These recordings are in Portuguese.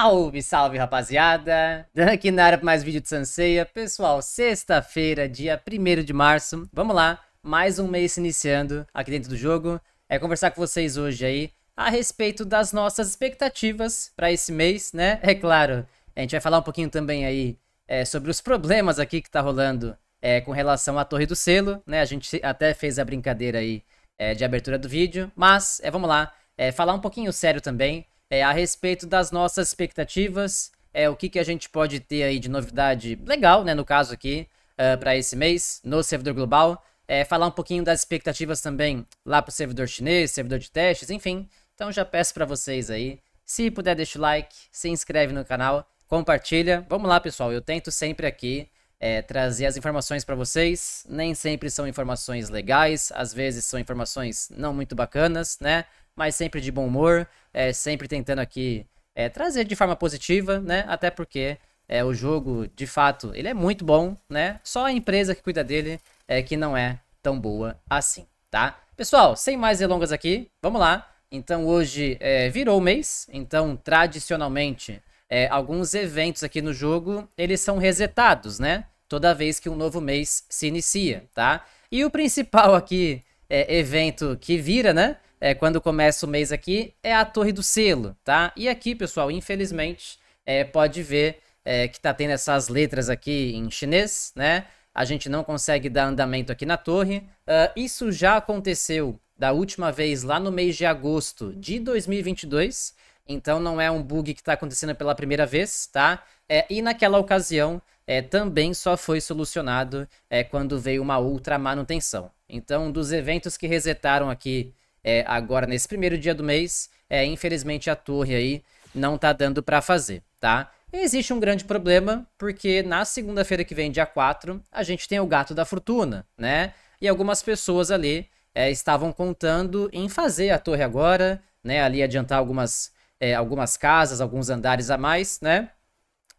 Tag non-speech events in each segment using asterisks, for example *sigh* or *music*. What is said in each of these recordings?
Salve, salve rapaziada! Dan aqui na área para mais vídeo de Sanseia. Pessoal, sexta-feira, dia 1 de março. Vamos lá, mais um mês iniciando aqui dentro do jogo. É conversar com vocês hoje aí a respeito das nossas expectativas para esse mês, né? É claro, a gente vai falar um pouquinho também aí é, sobre os problemas aqui que tá rolando é, com relação à Torre do Selo, né? A gente até fez a brincadeira aí é, de abertura do vídeo, mas é, vamos lá, é, falar um pouquinho sério também é, a respeito das nossas expectativas, é, o que, que a gente pode ter aí de novidade legal, né, no caso aqui, uh, é, para esse mês, no servidor global. É, falar um pouquinho das expectativas também lá para o servidor chinês, servidor de testes, enfim. Então já peço para vocês aí, se puder deixa o like, se inscreve no canal, compartilha. Vamos lá, pessoal, eu tento sempre aqui é, trazer as informações para vocês. Nem sempre são informações legais, às vezes são informações não muito bacanas, né? mas sempre de bom humor, é, sempre tentando aqui é, trazer de forma positiva, né? Até porque é, o jogo, de fato, ele é muito bom, né? Só a empresa que cuida dele é que não é tão boa assim, tá? Pessoal, sem mais delongas aqui, vamos lá. Então hoje é, virou o mês, então tradicionalmente é, alguns eventos aqui no jogo eles são resetados, né? Toda vez que um novo mês se inicia, tá? E o principal aqui é, evento que vira, né? é, quando começa o mês aqui, é a Torre do Selo, tá? E aqui, pessoal, infelizmente, é, pode ver é, que tá tendo essas letras aqui em chinês, né? A gente não consegue dar andamento aqui na torre. Uh, isso já aconteceu da última vez lá no mês de agosto de 2022, então não é um bug que está acontecendo pela primeira vez, tá? É, e naquela ocasião é, também só foi solucionado é, quando veio uma outra manutenção. Então, dos eventos que resetaram aqui é, agora nesse primeiro dia do mês, é, infelizmente a torre aí não tá dando para fazer, tá? E existe um grande problema, porque na segunda-feira que vem, dia 4, a gente tem o gato da fortuna, né? E algumas pessoas ali é, estavam contando em fazer a torre agora, né? Ali adiantar algumas, é, algumas casas, alguns andares a mais, né?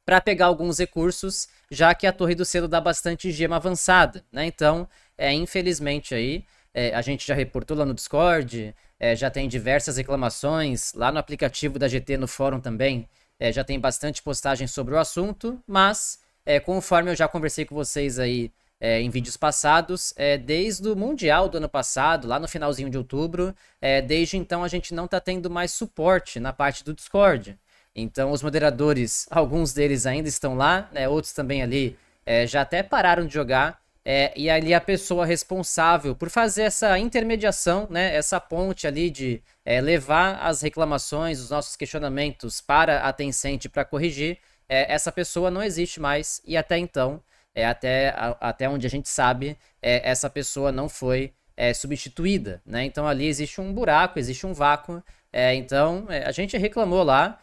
Para pegar alguns recursos, já que a torre do selo dá bastante gema avançada, né? Então, é, infelizmente aí, é, a gente já reportou lá no Discord, é, já tem diversas reclamações lá no aplicativo da GT no fórum também. É, já tem bastante postagem sobre o assunto, mas é, conforme eu já conversei com vocês aí é, em vídeos passados, é, desde o Mundial do ano passado, lá no finalzinho de outubro, é, desde então a gente não está tendo mais suporte na parte do Discord. Então os moderadores, alguns deles ainda estão lá, né, outros também ali é, já até pararam de jogar, é, e ali a pessoa responsável por fazer essa intermediação, né, essa ponte ali de é, levar as reclamações, os nossos questionamentos para a Tencent para corrigir, é, essa pessoa não existe mais e até então, é, até, a, até onde a gente sabe, é, essa pessoa não foi é, substituída. Né? Então ali existe um buraco, existe um vácuo. É, então a gente reclamou lá,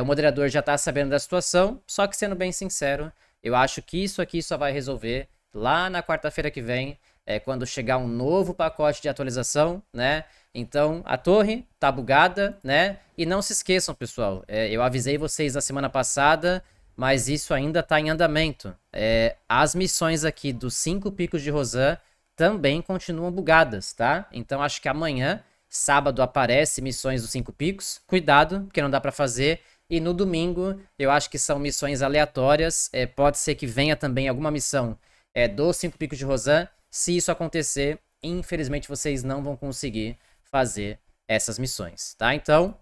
o moderador já está sabendo da situação, só que sendo bem sincero, eu acho que isso aqui só vai resolver lá na quarta-feira que vem, é, quando chegar um novo pacote de atualização, né? Então a torre tá bugada, né? E não se esqueçam, pessoal, é, eu avisei vocês na semana passada, mas isso ainda tá em andamento. É, as missões aqui dos cinco picos de Rosan também continuam bugadas, tá? Então acho que amanhã, sábado, aparece missões dos cinco picos. Cuidado, porque não dá para fazer. E no domingo, eu acho que são missões aleatórias. É, pode ser que venha também alguma missão é, dos cinco picos de Rosan. Se isso acontecer, infelizmente vocês não vão conseguir fazer essas missões, tá? Então,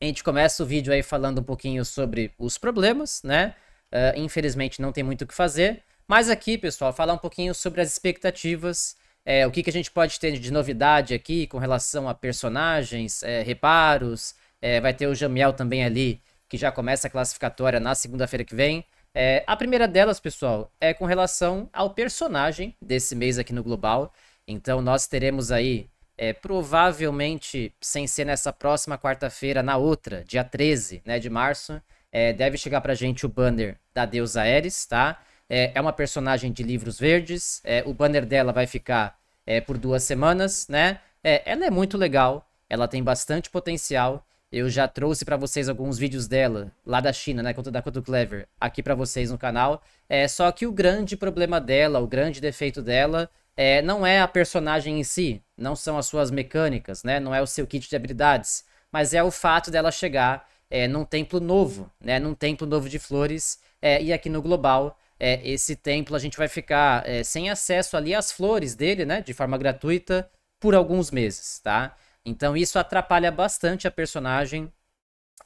a gente começa o vídeo aí falando um pouquinho sobre os problemas, né? Uh, infelizmente não tem muito o que fazer, mas aqui, pessoal, falar um pouquinho sobre as expectativas, é, o que, que a gente pode ter de novidade aqui com relação a personagens, é, reparos, é, vai ter o Jamiel também ali, que já começa a classificatória na segunda-feira que vem. É, a primeira delas, pessoal, é com relação ao personagem desse mês aqui no Global. Então nós teremos aí, é, provavelmente, sem ser nessa próxima quarta-feira, na outra, dia 13 né, de março, é, deve chegar pra gente o banner da deusa Ares, tá? É, é uma personagem de livros verdes, é, o banner dela vai ficar é, por duas semanas, né? ela é muito legal, ela tem bastante potencial, eu já trouxe para vocês alguns vídeos dela, lá da China, né, da Quanto Clever, aqui para vocês no canal. É só que o grande problema dela, o grande defeito dela, é, não é a personagem em si, não são as suas mecânicas, né, não é o seu kit de habilidades, mas é o fato dela chegar é, num templo novo, né, num templo novo de flores, é, e aqui no global é, esse templo a gente vai ficar é, sem acesso ali às flores dele, né, de forma gratuita, por alguns meses, tá? Então isso atrapalha bastante a personagem.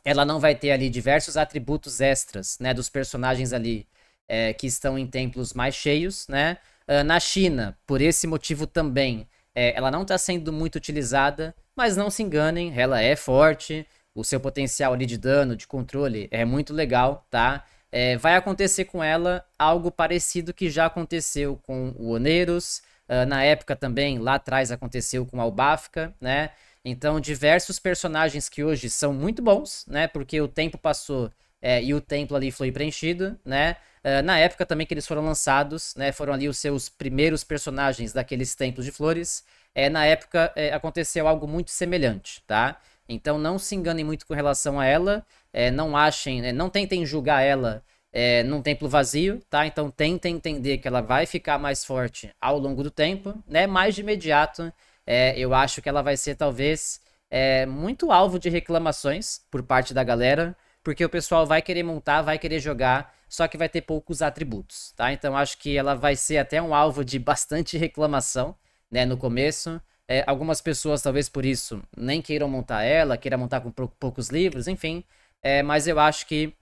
Ela não vai ter ali diversos atributos extras, né, dos personagens ali é, que estão em templos mais cheios, né? Uh, na China, por esse motivo também, é, ela não está sendo muito utilizada, mas não se enganem, ela é forte, o seu potencial ali de dano, de controle é muito legal, tá? É, vai acontecer com ela algo parecido que já aconteceu com o Oneiros, uh, ah, na época também, lá atrás aconteceu com a Albafka, né? Então, diversos personagens que hoje são muito bons, né? Porque o tempo passou é, e o templo ali foi preenchido, né? Uh, na época também que eles foram lançados, né? Foram ali os seus primeiros personagens daqueles templos de flores. É, na época é, aconteceu algo muito semelhante, tá? Então não se enganem muito com relação a ela. É, não achem, né? não tentem julgar ela é, num templo vazio, tá? Então tentem entender que ela vai ficar mais forte ao longo do tempo, né? Mais de imediato é, eu acho que ela vai ser talvez é, muito alvo de reclamações por parte da galera, porque o pessoal vai querer montar, vai querer jogar, só que vai ter poucos atributos, tá? Então acho que ela vai ser até um alvo de bastante reclamação, né, no começo. É, algumas pessoas, talvez por isso, nem queiram montar ela, queiram montar com poucos livros, enfim. É, mas eu acho que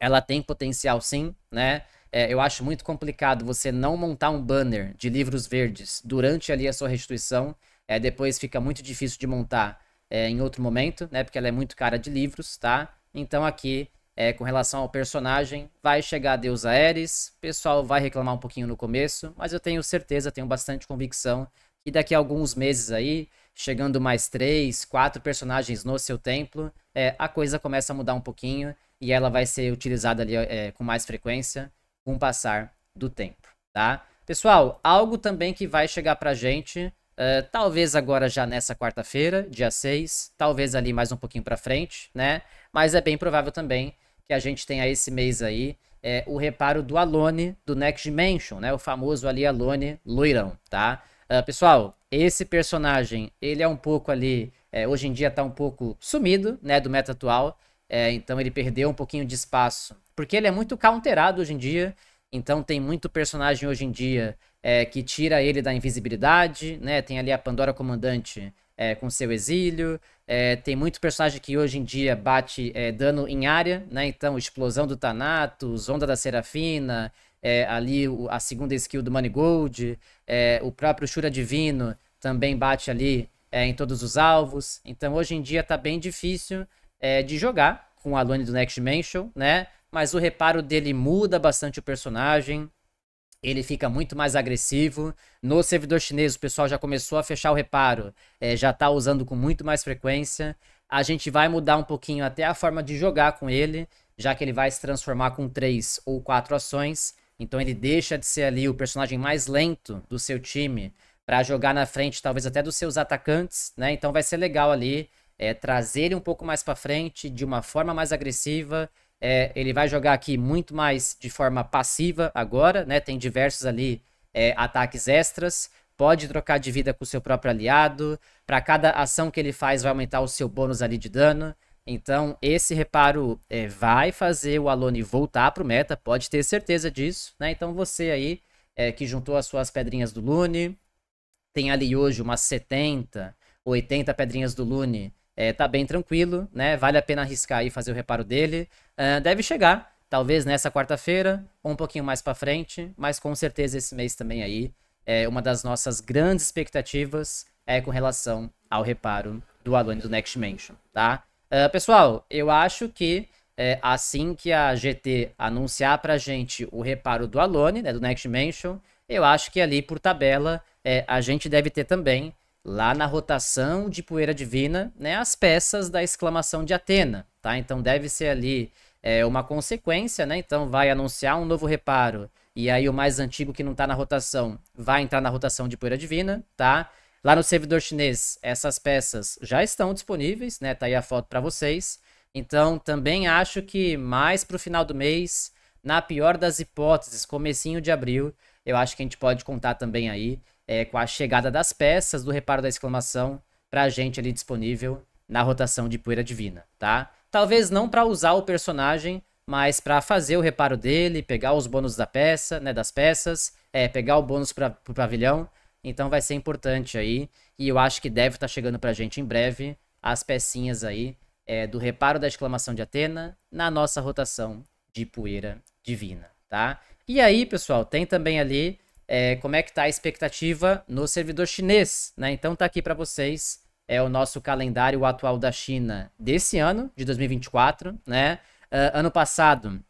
ela tem potencial sim, né? é, eu acho muito complicado você não montar um banner de livros verdes durante ali a sua restituição. É, depois fica muito difícil de montar é, em outro momento, né? Porque ela é muito cara de livros, tá? Então aqui, é, com relação ao personagem, vai chegar a deusa Ares. O pessoal vai reclamar um pouquinho no começo, mas eu tenho certeza, tenho bastante convicção que daqui a alguns meses aí, chegando mais três, quatro personagens no seu templo, é, a coisa começa a mudar um pouquinho e ela vai ser utilizada ali é, com mais frequência com o passar do tempo, tá? Pessoal, algo também que vai chegar pra gente, uh, talvez agora já nessa quarta-feira, dia 6, talvez ali mais um pouquinho pra frente, né? Mas é bem provável também que a gente tenha esse mês aí é, o reparo do Alone do Next Dimension, né? O famoso ali Alone loirão, tá? Uh, pessoal, esse personagem, ele é um pouco ali, é, hoje em dia tá um pouco sumido, né, do meta atual, é, então ele perdeu um pouquinho de espaço. Porque ele é muito counterado hoje em dia. Então tem muito personagem hoje em dia é, que tira ele da invisibilidade, né? Tem ali a Pandora Comandante é, com seu exílio. É, tem muito personagem que hoje em dia bate é, dano em área, né? Então, explosão do Thanatos, onda da Serafina, é, ali a segunda skill do Manigold, o próprio Shura Divino também bate ali em todos os alvos. Então hoje em dia tá bem difícil é, de jogar com o Alone do Next mansion, né? Mas o reparo dele muda bastante o personagem. Ele fica muito mais agressivo. No servidor chinês, o pessoal já começou a fechar o reparo, é, já está usando com muito mais frequência. A gente vai mudar um pouquinho até a forma de jogar com ele, já que ele vai se transformar com três ou quatro ações. Então ele deixa de ser ali o personagem mais lento do seu time para jogar na frente, talvez até dos seus atacantes, né? Então vai ser legal ali é, trazer ele um pouco mais para frente, de uma forma mais agressiva. É, ele vai jogar aqui muito mais de forma passiva agora, né? Tem diversos ali é, ataques extras. Pode trocar de vida com o seu próprio aliado. Para cada ação que ele faz, vai aumentar o seu bônus ali de dano. Então, esse reparo é, vai fazer o Alone voltar para o meta, pode ter certeza disso, né? Então, você aí é, que juntou as suas pedrinhas do Lune, tem ali hoje umas 70, 80 pedrinhas do Lune é, tá bem tranquilo, né? Vale a pena arriscar e fazer o reparo dele. Uh, deve chegar, talvez nessa quarta-feira, ou um pouquinho mais para frente, mas com certeza esse mês também aí é uma das nossas grandes expectativas é com relação ao reparo do Alone do Next Mansion, tá? Uh, pessoal, eu acho que é, assim que a GT anunciar pra gente o reparo do Alone, né, do Next Mansion, eu acho que ali por tabela é, a gente deve ter também lá na rotação de Poeira Divina, né, as peças da exclamação de Atena, tá? Então deve ser ali é, uma consequência, né? Então vai anunciar um novo reparo e aí o mais antigo que não está na rotação vai entrar na rotação de Poeira Divina, tá? Lá no servidor chinês, essas peças já estão disponíveis, né? Tá aí a foto para vocês. Então também acho que mais para o final do mês, na pior das hipóteses, comecinho de abril, eu acho que a gente pode contar também aí é, com a chegada das peças do reparo da exclamação pra gente ali disponível na rotação de Poeira Divina, tá? Talvez não para usar o personagem, mas para fazer o reparo dele, pegar os bônus da peça, né, das peças, é, pegar o bônus para o pavilhão. Então vai ser importante aí, e eu acho que deve estar tá chegando pra gente em breve as pecinhas aí é, do reparo da exclamação de Atena na nossa rotação de poeira divina, tá? E aí, pessoal, tem também ali é, como é que tá a expectativa no servidor chinês, né? Então tá aqui para vocês é o nosso calendário atual da China desse ano, de 2024, né? Uh, ano passado,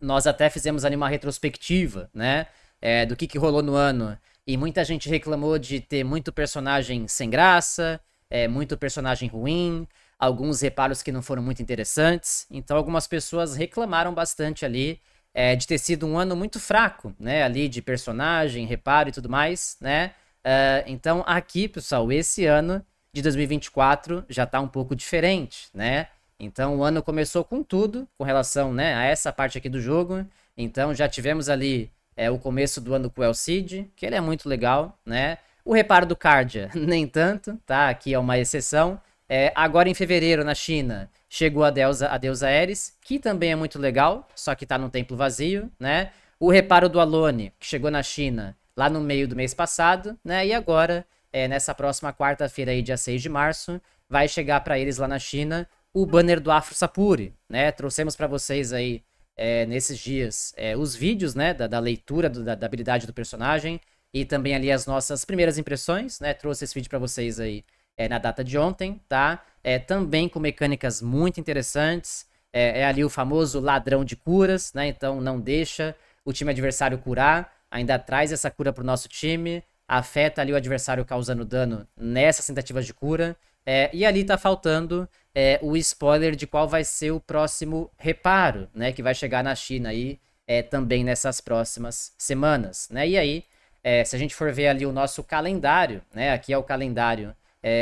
nós até fizemos ali uma retrospectiva, né? É, do que, que rolou no ano. E muita gente reclamou de ter muito personagem sem graça, é, muito personagem ruim, alguns reparos que não foram muito interessantes. Então algumas pessoas reclamaram bastante ali é, de ter sido um ano muito fraco, né? Ali de personagem, reparo e tudo mais, né? Uh, então, aqui, pessoal, esse ano de 2024 já está um pouco diferente, né? Então, o ano começou com tudo com relação né, a essa parte aqui do jogo. Então, já tivemos ali é, o começo do ano com o Cid, que ele é muito legal, né? O reparo do Cardia, *laughs* nem tanto, tá? Aqui é uma exceção. É, agora em fevereiro, na China, Chegou a deusa, a deusa Eris, que também é muito legal, só que tá num templo vazio, né? O reparo do Alone, que chegou na China lá no meio do mês passado, né? E agora, é, nessa próxima quarta-feira aí, dia 6 de março, vai chegar para eles lá na China o banner do Afro Sapuri, né? Trouxemos para vocês aí é, nesses dias é, os vídeos, né? Da, da leitura, do, da, da habilidade do personagem e também ali as nossas primeiras impressões, né? Trouxe esse vídeo para vocês aí é, na data de ontem, tá? é, também com mecânicas muito interessantes. É, é, ali o famoso ladrão de curas, né? Então não deixa o time adversário curar, ainda traz essa cura para o nosso time, afeta ali o adversário causando dano nessas tentativas de cura. É, e ali está faltando é, o spoiler de qual vai ser o próximo reparo, né? Que vai chegar na China aí é, também nessas próximas semanas, né? E aí, é, se a gente for ver ali o nosso calendário, né? Aqui é o calendário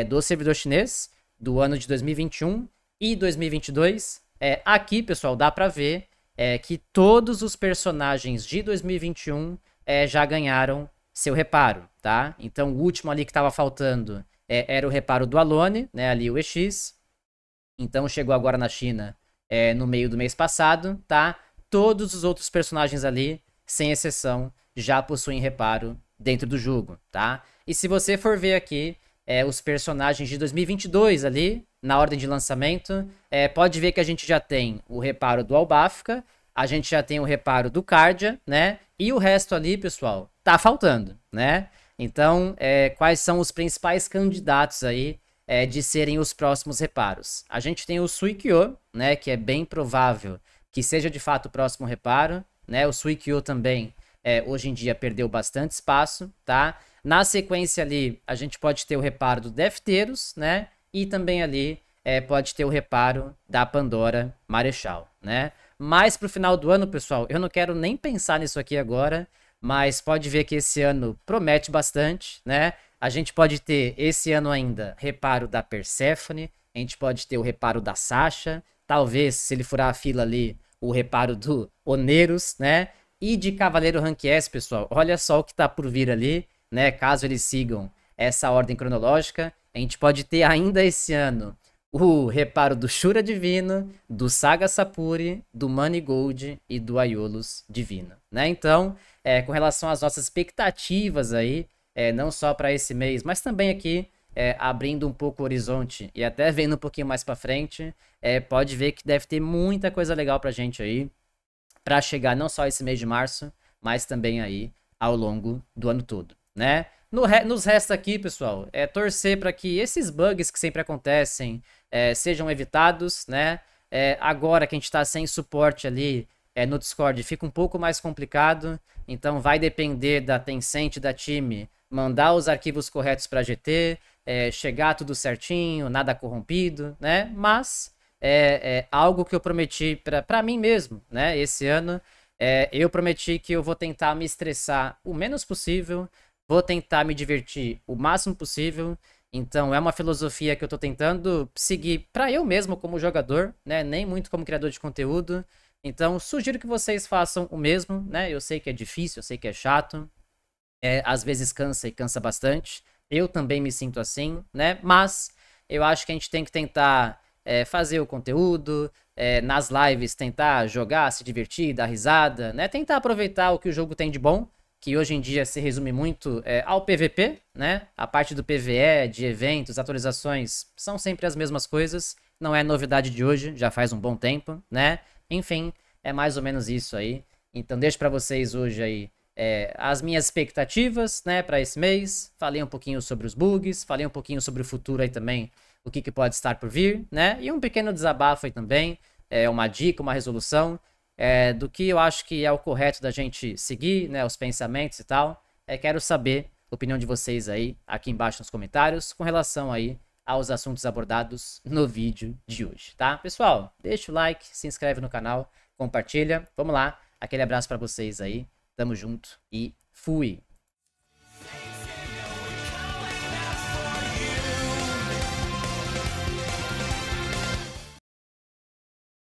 do servidor chinês do ano de 2021 e 2022. É, aqui, pessoal, dá para ver é, que todos os personagens de 2021 é, já ganharam seu reparo, tá? Então, o último ali que estava faltando é, era o reparo do Alone, né? Ali o EX. Então, chegou agora na China é, no meio do mês passado, tá? Todos os outros personagens ali, sem exceção, já possuem reparo dentro do jogo, tá? E se você for ver aqui, é, os personagens de 2022 ali, na ordem de lançamento. É, pode ver que a gente já tem o reparo do Albafka, a gente já tem o reparo do Cardia, né? E o resto ali, pessoal, tá faltando, né? Então, é, quais são os principais candidatos aí é, de serem os próximos reparos? A gente tem o Suikyo, né? Que é bem provável que seja de fato o próximo reparo, né? O Suikyo também, é, hoje em dia, perdeu bastante espaço, tá? Na sequência ali, a gente pode ter o reparo do Defteros né? E também ali é, pode ter o reparo da Pandora Marechal, né? Mas pro final do ano, pessoal, eu não quero nem pensar nisso aqui agora, mas pode ver que esse ano promete bastante, né? A gente pode ter esse ano ainda reparo da Persephone, a gente pode ter o reparo da Sasha, talvez, se ele furar a fila ali, o reparo do Oneros, né? E de Cavaleiro Rank S, pessoal, olha só o que tá por vir ali né? Caso eles sigam essa ordem cronológica, a gente pode ter ainda esse ano o reparo do Shura Divino, do Saga Sapuri, do Gold e do Aiolos Divino, né? Então, é, com relação às nossas expectativas aí, é, não só para esse mês, mas também aqui é, abrindo um pouco o horizonte e até vendo um pouquinho mais para frente, é, pode ver que deve ter muita coisa legal para gente aí, para chegar não só esse mês de março, mas também aí ao longo do ano todo né? No re... Nos resta aqui, pessoal, é torcer para que esses bugs que sempre acontecem é, sejam evitados, né? É, agora que a gente está sem suporte ali é, no Discord, fica um pouco mais complicado. Então vai depender da Tencent, da time, mandar os arquivos corretos para GT, é, chegar tudo certinho, nada corrompido, né? Mas é, é algo que eu prometi para mim mesmo, né? Esse ano, é, eu prometi que eu vou tentar me estressar o menos possível vou tentar me divertir o máximo possível. Então é uma filosofia que eu estou tentando seguir para eu mesmo como jogador, né? Nem muito como criador de conteúdo. Então sugiro que vocês façam o mesmo, né? Eu sei que é difícil, eu sei que é chato. É, às vezes cansa e cansa bastante. Eu também me sinto assim, né? Mas eu acho que a gente tem que tentar é, fazer o conteúdo, é, nas lives tentar jogar, se divertir, dar risada, né? Tentar aproveitar o que o jogo tem de bom que hoje em dia se resume muito é, ao PVP, né? A parte do PVE, de eventos, atualizações, são sempre as mesmas coisas. Não é novidade de hoje, já faz um bom tempo, né? Enfim, é mais ou menos isso aí. Então deixo para vocês hoje aí é, as minhas expectativas, né, para esse mês. Falei um pouquinho sobre os bugs, falei um pouquinho sobre o futuro aí também, o que, que pode estar por vir, né? E um pequeno desabafo aí também, é, uma dica, uma resolução é, do que eu acho que é o correto da gente seguir, né, os pensamentos e tal. É, quero saber a opinião de vocês aí, aqui embaixo nos comentários, com relação aí aos assuntos abordados no vídeo de hoje, tá? Pessoal, deixa o like, se inscreve no canal, compartilha. Vamos lá, aquele abraço para vocês aí. Tamo junto e fui!